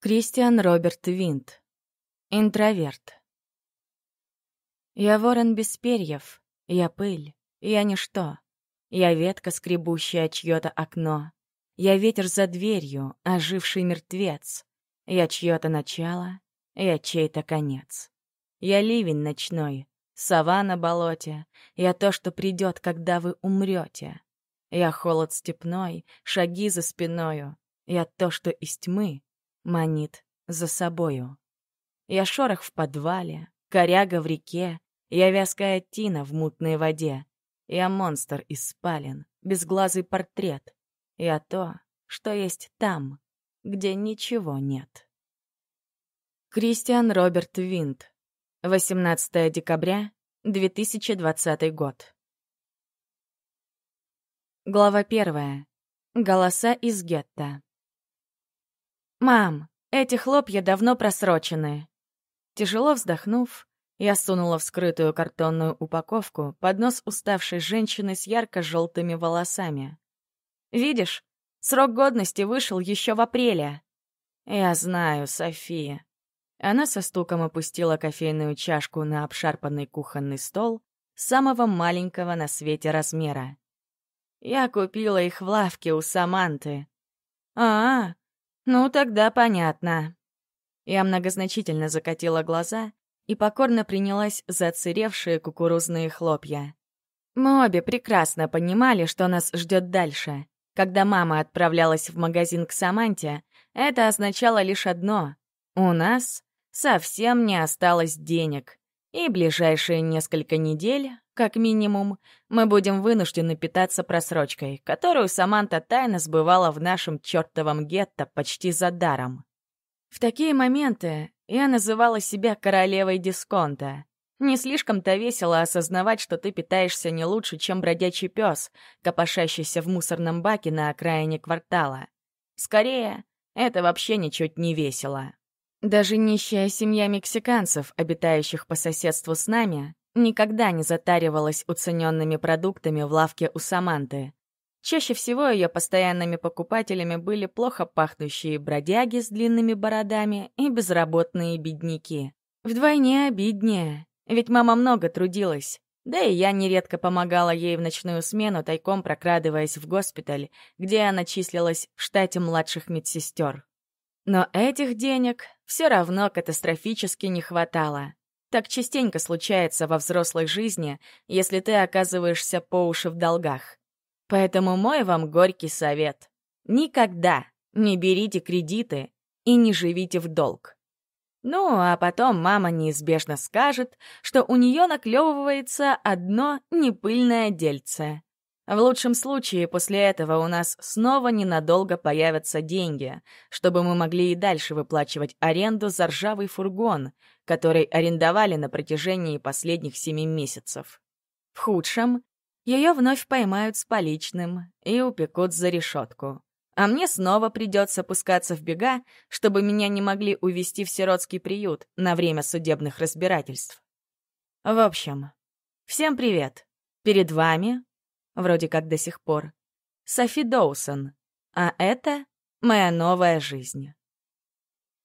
Кристиан Роберт Винт. Интроверт. Я ворон без перьев, я пыль, я ничто. Я ветка, скребущая чьё-то окно. Я ветер за дверью, оживший мертвец. Я чьё-то начало, я чей-то конец. Я ливень ночной, сова на болоте. Я то, что придёт, когда вы умрёте. Я холод степной, шаги за спиною. Я то, что из тьмы, манит за собою. Я шорох в подвале, коряга в реке, я вязкая тина в мутной воде. Я монстр из спален, безглазый портрет. Я то, что есть там, где ничего нет. Кристиан Роберт Винт. 18 декабря 2020 год. Глава первая. Голоса из гетто. «Мам, эти хлопья давно просрочены». Тяжело вздохнув, я сунула в вскрытую картонную упаковку под нос уставшей женщины с ярко-желтыми волосами. «Видишь, срок годности вышел еще в апреле». «Я знаю, София». Она со стуком опустила кофейную чашку на обшарпанный кухонный стол самого маленького на свете размера. «Я купила их в лавке у Саманты». «А, а «Ну, тогда понятно». Я многозначительно закатила глаза и покорно принялась за отсыревшие кукурузные хлопья. Мы обе прекрасно понимали, что нас ждет дальше. Когда мама отправлялась в магазин к Саманте, это означало лишь одно — у нас совсем не осталось денег и ближайшие несколько недель, как минимум, мы будем вынуждены питаться просрочкой, которую Саманта тайно сбывала в нашем чертовом гетто почти за даром. В такие моменты я называла себя королевой дисконта. Не слишком-то весело осознавать, что ты питаешься не лучше, чем бродячий пес, копошащийся в мусорном баке на окраине квартала. Скорее, это вообще ничуть не весело. Даже нищая семья мексиканцев, обитающих по соседству с нами, никогда не затаривалась уцененными продуктами в лавке у Саманты. Чаще всего ее постоянными покупателями были плохо пахнущие бродяги с длинными бородами и безработные бедняки. Вдвойне обиднее, ведь мама много трудилась. Да и я нередко помогала ей в ночную смену, тайком прокрадываясь в госпиталь, где она числилась в штате младших медсестер. Но этих денег все равно катастрофически не хватало. Так частенько случается во взрослой жизни, если ты оказываешься по уши в долгах. Поэтому мой вам горький совет. Никогда не берите кредиты и не живите в долг. Ну, а потом мама неизбежно скажет, что у нее наклевывается одно непыльное дельце. В лучшем случае после этого у нас снова ненадолго появятся деньги, чтобы мы могли и дальше выплачивать аренду за ржавый фургон, который арендовали на протяжении последних семи месяцев. В худшем ее вновь поймают с поличным и упекут за решетку. А мне снова придется пускаться в бега, чтобы меня не могли увезти в сиротский приют на время судебных разбирательств. В общем, всем привет. Перед вами вроде как до сих пор, Софи Доусон. А это моя новая жизнь.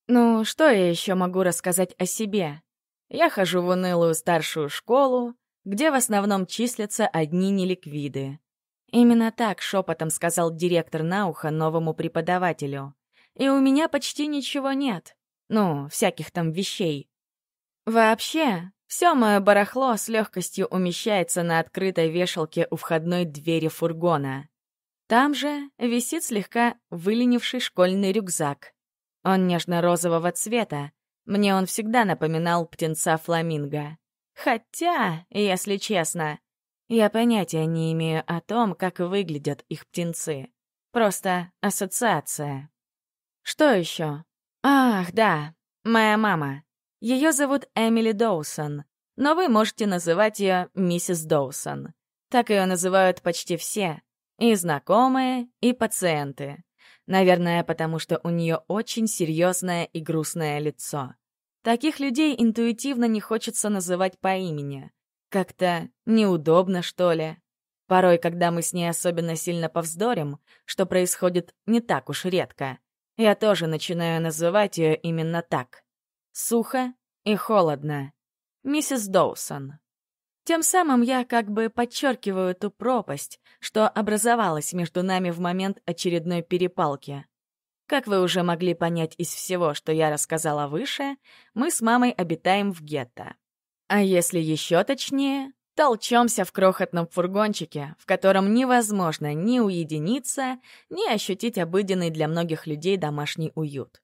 Ну, что я еще могу рассказать о себе? Я хожу в унылую старшую школу, где в основном числятся одни неликвиды. Именно так шепотом сказал директор на ухо новому преподавателю. И у меня почти ничего нет. Ну, всяких там вещей. Вообще, все мое барахло с легкостью умещается на открытой вешалке у входной двери фургона. Там же висит слегка выленивший школьный рюкзак. Он нежно-розового цвета. Мне он всегда напоминал птенца-фламинго. Хотя, если честно, я понятия не имею о том, как выглядят их птенцы. Просто ассоциация. Что еще? Ах, да, моя мама. Ее зовут Эмили Доусон, но вы можете называть ее миссис Доусон. Так ее называют почти все, и знакомые, и пациенты. Наверное, потому что у нее очень серьезное и грустное лицо. Таких людей интуитивно не хочется называть по имени. Как-то неудобно, что ли. Порой, когда мы с ней особенно сильно повздорим, что происходит не так уж редко, я тоже начинаю называть ее именно так. Сухо и холодно. Миссис Доусон. Тем самым я как бы подчеркиваю ту пропасть, что образовалась между нами в момент очередной перепалки. Как вы уже могли понять из всего, что я рассказала выше, мы с мамой обитаем в гетто. А если еще точнее, толчемся в крохотном фургончике, в котором невозможно ни уединиться, ни ощутить обыденный для многих людей домашний уют.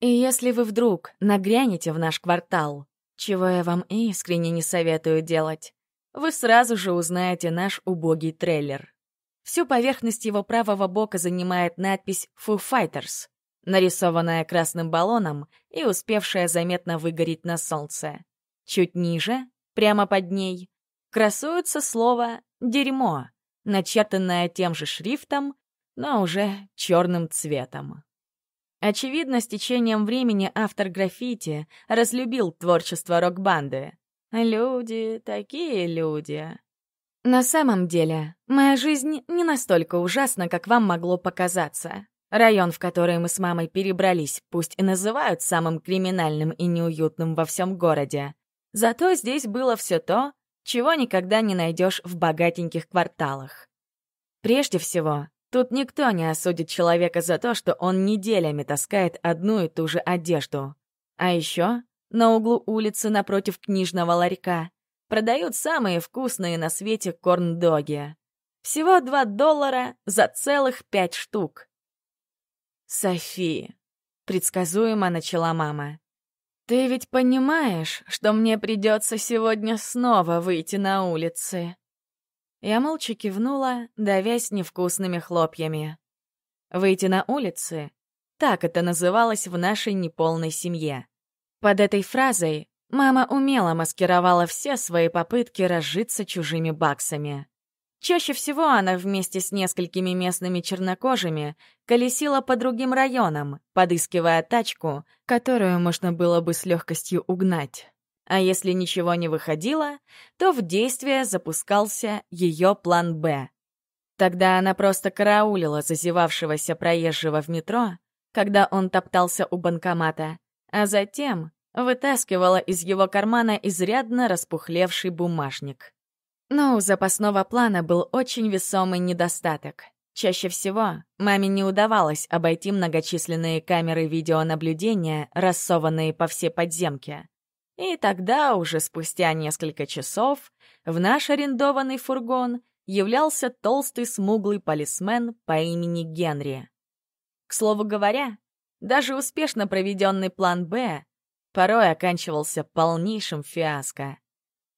И если вы вдруг нагрянете в наш квартал, чего я вам искренне не советую делать, вы сразу же узнаете наш убогий трейлер. Всю поверхность его правого бока занимает надпись «Foo Fighters», нарисованная красным баллоном и успевшая заметно выгореть на солнце. Чуть ниже, прямо под ней, красуется слово «дерьмо», начертанное тем же шрифтом, но уже черным цветом. Очевидно, с течением времени автор граффити разлюбил творчество рок-банды. Люди, такие люди. На самом деле, моя жизнь не настолько ужасна, как вам могло показаться. Район, в который мы с мамой перебрались, пусть и называют самым криминальным и неуютным во всем городе. Зато здесь было все то, чего никогда не найдешь в богатеньких кварталах. Прежде всего, Тут никто не осудит человека за то, что он неделями таскает одну и ту же одежду. А еще на углу улицы напротив книжного ларька продают самые вкусные на свете корн-доги. Всего 2 доллара за целых пять штук. «Софи», — предсказуемо начала мама, — «ты ведь понимаешь, что мне придется сегодня снова выйти на улицы?» Я молча кивнула, давясь невкусными хлопьями. Выйти на улицы — так это называлось в нашей неполной семье. Под этой фразой мама умело маскировала все свои попытки разжиться чужими баксами. Чаще всего она вместе с несколькими местными чернокожими колесила по другим районам, подыскивая тачку, которую можно было бы с легкостью угнать. А если ничего не выходило, то в действие запускался ее план «Б». Тогда она просто караулила зазевавшегося проезжего в метро, когда он топтался у банкомата, а затем вытаскивала из его кармана изрядно распухлевший бумажник. Но у запасного плана был очень весомый недостаток. Чаще всего маме не удавалось обойти многочисленные камеры видеонаблюдения, рассованные по всей подземке. И тогда, уже спустя несколько часов, в наш арендованный фургон являлся толстый смуглый полисмен по имени Генри. К слову говоря, даже успешно проведенный план «Б» порой оканчивался полнейшим фиаско.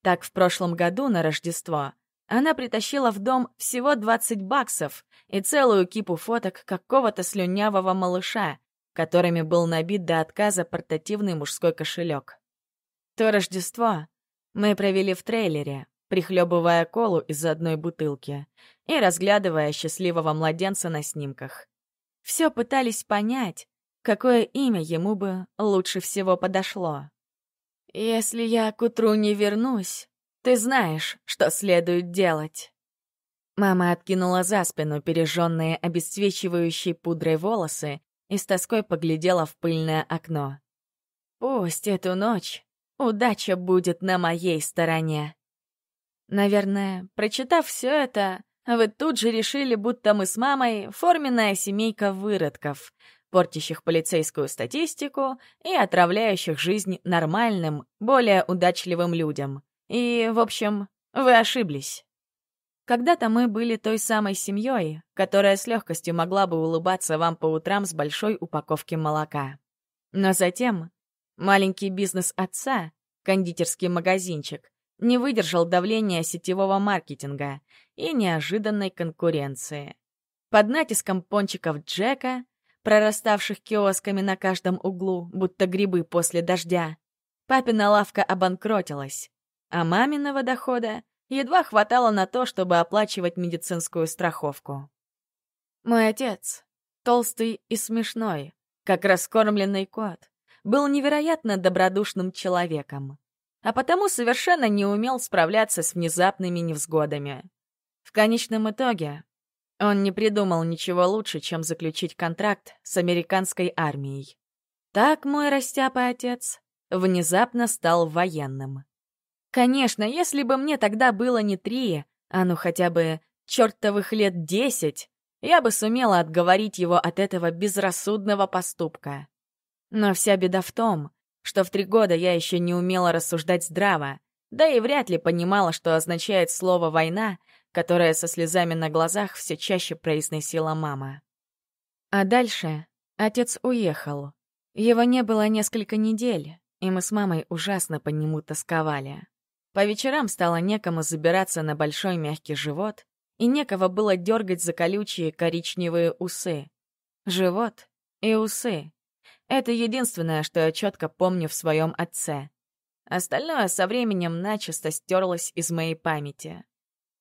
Так в прошлом году на Рождество она притащила в дом всего 20 баксов и целую кипу фоток какого-то слюнявого малыша, которыми был набит до отказа портативный мужской кошелек. То Рождество мы провели в трейлере, прихлебывая колу из одной бутылки и разглядывая счастливого младенца на снимках. Все пытались понять, какое имя ему бы лучше всего подошло. «Если я к утру не вернусь, ты знаешь, что следует делать». Мама откинула за спину пережженные обесцвечивающей пудрой волосы и с тоской поглядела в пыльное окно. «Пусть эту ночь Удача будет на моей стороне. Наверное, прочитав все это, вы тут же решили, будто мы с мамой форменная семейка выродков, портящих полицейскую статистику и отравляющих жизнь нормальным, более удачливым людям. И, в общем, вы ошиблись. Когда-то мы были той самой семьей, которая с легкостью могла бы улыбаться вам по утрам с большой упаковки молока. Но затем Маленький бизнес отца, кондитерский магазинчик, не выдержал давления сетевого маркетинга и неожиданной конкуренции. Под натиском пончиков Джека, прораставших киосками на каждом углу, будто грибы после дождя, папина лавка обанкротилась, а маминого дохода едва хватало на то, чтобы оплачивать медицинскую страховку. Мой отец, толстый и смешной, как раскормленный кот, был невероятно добродушным человеком, а потому совершенно не умел справляться с внезапными невзгодами. В конечном итоге он не придумал ничего лучше, чем заключить контракт с американской армией. Так мой растяпа отец внезапно стал военным. Конечно, если бы мне тогда было не три, а ну хотя бы чертовых лет десять, я бы сумела отговорить его от этого безрассудного поступка. Но вся беда в том, что в три года я еще не умела рассуждать здраво, да и вряд ли понимала, что означает слово «война», которое со слезами на глазах все чаще произносила мама. А дальше отец уехал. Его не было несколько недель, и мы с мамой ужасно по нему тосковали. По вечерам стало некому забираться на большой мягкий живот, и некого было дергать за колючие коричневые усы. Живот и усы это единственное, что я четко помню в своем отце. Остальное со временем начисто стерлось из моей памяти.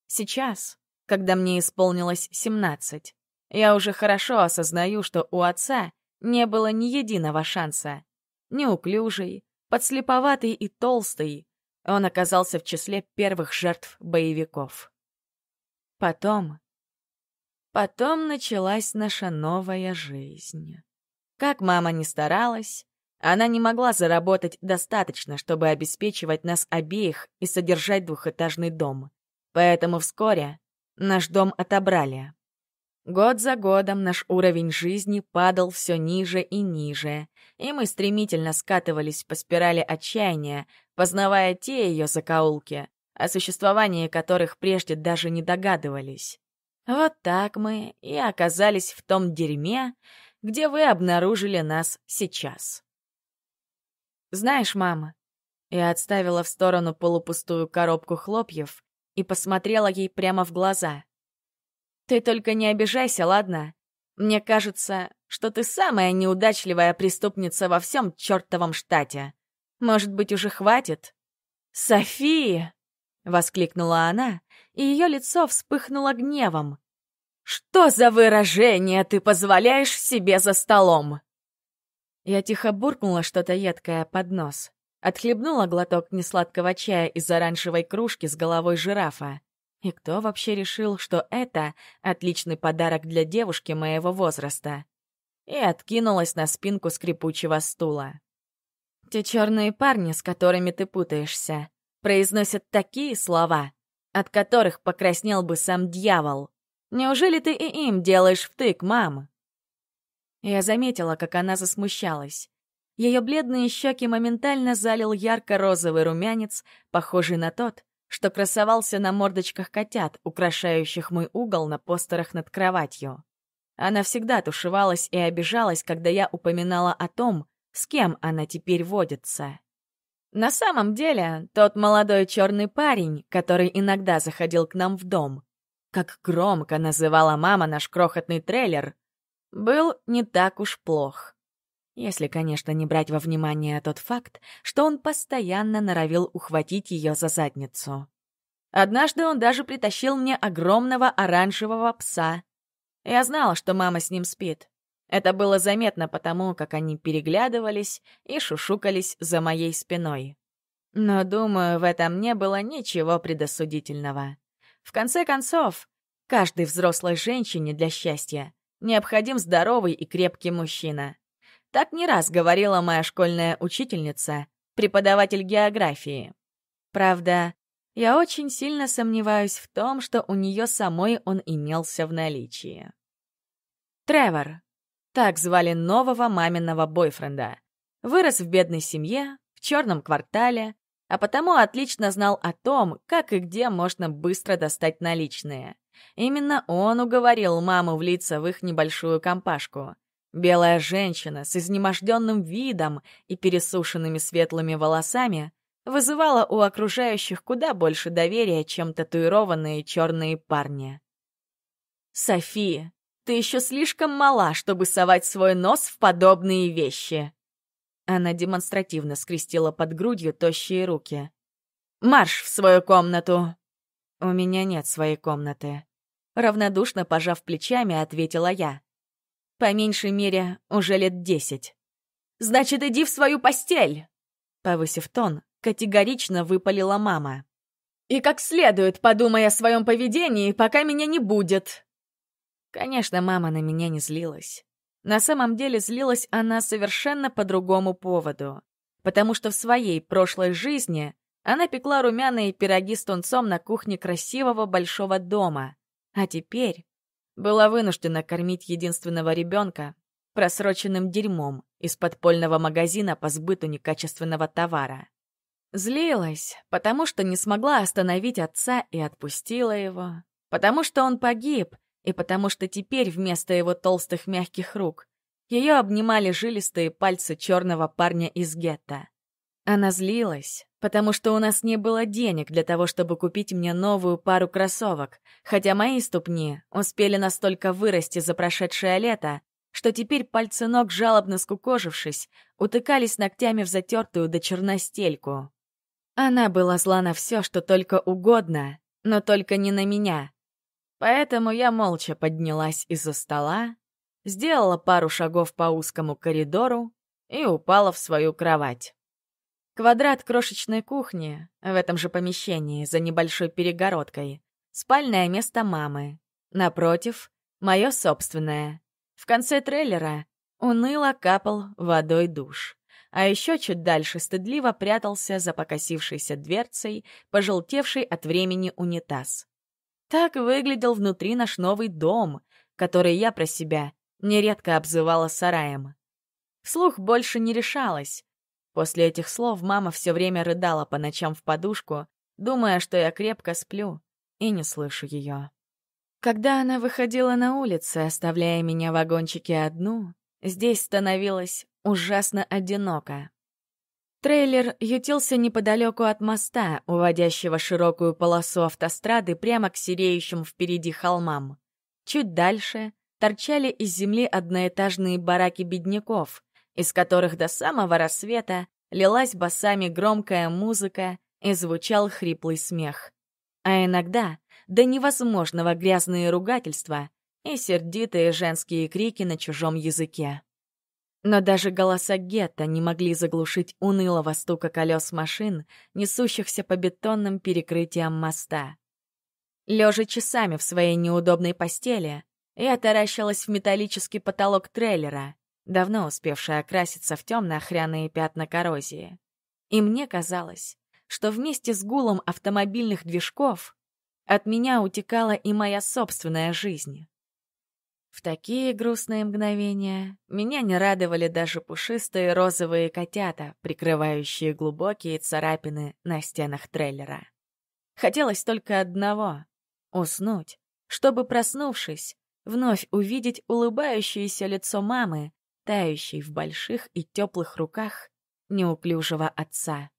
Сейчас, когда мне исполнилось 17, я уже хорошо осознаю, что у отца не было ни единого шанса. Неуклюжий, подслеповатый и толстый, он оказался в числе первых жертв боевиков. Потом... Потом началась наша новая жизнь. Как мама ни старалась, она не могла заработать достаточно, чтобы обеспечивать нас обеих и содержать двухэтажный дом. Поэтому вскоре наш дом отобрали. Год за годом наш уровень жизни падал все ниже и ниже, и мы стремительно скатывались по спирали отчаяния, познавая те ее закоулки, о существовании которых прежде даже не догадывались. Вот так мы и оказались в том дерьме, где вы обнаружили нас сейчас. Знаешь, мама, я отставила в сторону полупустую коробку хлопьев и посмотрела ей прямо в глаза. Ты только не обижайся, ладно? Мне кажется, что ты самая неудачливая преступница во всем чертовом штате. Может быть, уже хватит? София! воскликнула она, и ее лицо вспыхнуло гневом. «Что за выражение ты позволяешь себе за столом?» Я тихо буркнула что-то едкое под нос. Отхлебнула глоток несладкого чая из оранжевой кружки с головой жирафа. И кто вообще решил, что это отличный подарок для девушки моего возраста? И откинулась на спинку скрипучего стула. «Те черные парни, с которыми ты путаешься, произносят такие слова, от которых покраснел бы сам дьявол. Неужели ты и им делаешь втык, мама?» Я заметила, как она засмущалась. Ее бледные щеки моментально залил ярко-розовый румянец, похожий на тот, что красовался на мордочках котят, украшающих мой угол на постерах над кроватью. Она всегда тушевалась и обижалась, когда я упоминала о том, с кем она теперь водится. На самом деле, тот молодой черный парень, который иногда заходил к нам в дом, как громко называла мама наш крохотный трейлер, был не так уж плох. Если, конечно, не брать во внимание тот факт, что он постоянно норовил ухватить ее за задницу. Однажды он даже притащил мне огромного оранжевого пса. Я знала, что мама с ним спит. Это было заметно потому, как они переглядывались и шушукались за моей спиной. Но, думаю, в этом не было ничего предосудительного. В конце концов, каждой взрослой женщине для счастья необходим здоровый и крепкий мужчина. Так не раз говорила моя школьная учительница, преподаватель географии. Правда, я очень сильно сомневаюсь в том, что у нее самой он имелся в наличии. Тревор. Так звали нового маминого бойфренда. Вырос в бедной семье, в черном квартале, а потому отлично знал о том, как и где можно быстро достать наличные. Именно он уговорил маму влиться в их небольшую компашку. Белая женщина с изнеможденным видом и пересушенными светлыми волосами вызывала у окружающих куда больше доверия, чем татуированные черные парни. «София, ты еще слишком мала, чтобы совать свой нос в подобные вещи», она демонстративно скрестила под грудью тощие руки. «Марш в свою комнату!» «У меня нет своей комнаты». Равнодушно пожав плечами, ответила я. «По меньшей мере, уже лет десять». «Значит, иди в свою постель!» Повысив тон, категорично выпалила мама. «И как следует подумай о своем поведении, пока меня не будет!» Конечно, мама на меня не злилась. На самом деле злилась она совершенно по другому поводу. Потому что в своей прошлой жизни она пекла румяные пироги с тунцом на кухне красивого большого дома. А теперь была вынуждена кормить единственного ребенка просроченным дерьмом из подпольного магазина по сбыту некачественного товара. Злилась, потому что не смогла остановить отца и отпустила его. Потому что он погиб, и потому что теперь вместо его толстых мягких рук ее обнимали жилистые пальцы черного парня из гетто. Она злилась, потому что у нас не было денег для того, чтобы купить мне новую пару кроссовок, хотя мои ступни успели настолько вырасти за прошедшее лето, что теперь пальцы ног, жалобно скукожившись, утыкались ногтями в затертую до черностельку. Она была зла на все, что только угодно, но только не на меня, Поэтому я молча поднялась из-за стола, сделала пару шагов по узкому коридору и упала в свою кровать. Квадрат крошечной кухни в этом же помещении за небольшой перегородкой, спальное место мамы. Напротив — мое собственное. В конце трейлера уныло капал водой душ. А еще чуть дальше стыдливо прятался за покосившейся дверцей, пожелтевший от времени унитаз. Так выглядел внутри наш новый дом, который я про себя нередко обзывала сараем. Слух больше не решалась. После этих слов мама все время рыдала по ночам в подушку, думая, что я крепко сплю и не слышу ее. Когда она выходила на улицу, оставляя меня в вагончике одну, здесь становилось ужасно одиноко. Трейлер ютился неподалеку от моста, уводящего широкую полосу автострады прямо к сереющим впереди холмам. Чуть дальше торчали из земли одноэтажные бараки бедняков, из которых до самого рассвета лилась басами громкая музыка и звучал хриплый смех. А иногда до невозможного грязные ругательства и сердитые женские крики на чужом языке. Но даже голоса гетто не могли заглушить унылого стука колес машин, несущихся по бетонным перекрытиям моста. Лежа часами в своей неудобной постели, я таращилась в металлический потолок трейлера, давно успевший окраситься в темно-охряные пятна коррозии. И мне казалось, что вместе с гулом автомобильных движков от меня утекала и моя собственная жизнь. В такие грустные мгновения меня не радовали даже пушистые розовые котята, прикрывающие глубокие царапины на стенах трейлера. Хотелось только одного — уснуть, чтобы, проснувшись, вновь увидеть улыбающееся лицо мамы, тающей в больших и теплых руках неуклюжего отца.